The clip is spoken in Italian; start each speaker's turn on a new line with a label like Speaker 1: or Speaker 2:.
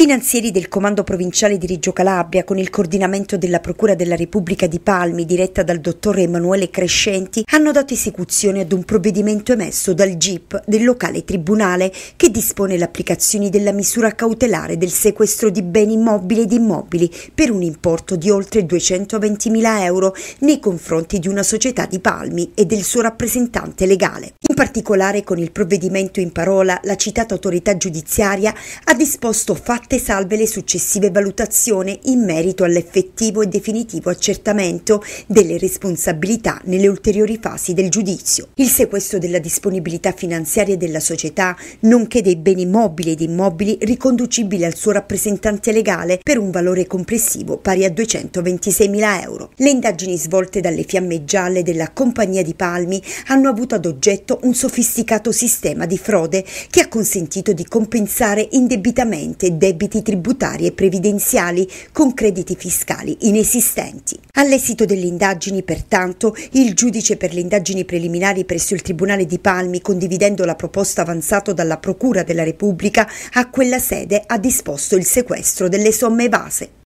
Speaker 1: Finanzieri del Comando Provinciale di Reggio Calabria, con il coordinamento della Procura della Repubblica di Palmi, diretta dal dottore Emanuele Crescenti, hanno dato esecuzione ad un provvedimento emesso dal GIP del locale tribunale che dispone l'applicazione della misura cautelare del sequestro di beni immobili ed immobili per un importo di oltre 220.000 euro nei confronti di una società di Palmi e del suo rappresentante legale. In particolare, con il provvedimento in parola, la citata autorità giudiziaria ha disposto fatti fatte salve le successive valutazioni in merito all'effettivo e definitivo accertamento delle responsabilità nelle ulteriori fasi del giudizio. Il sequestro della disponibilità finanziaria della società, nonché dei beni mobili ed immobili riconducibili al suo rappresentante legale per un valore complessivo pari a 226.000 euro. Le indagini svolte dalle fiamme gialle della compagnia di Palmi hanno avuto ad oggetto un sofisticato sistema di frode che ha consentito di compensare indebitamente debiti debiti tributari e previdenziali con crediti fiscali inesistenti. All'esito delle indagini, pertanto, il giudice per le indagini preliminari presso il Tribunale di Palmi, condividendo la proposta avanzata dalla Procura della Repubblica, a quella sede ha disposto il sequestro delle somme evase.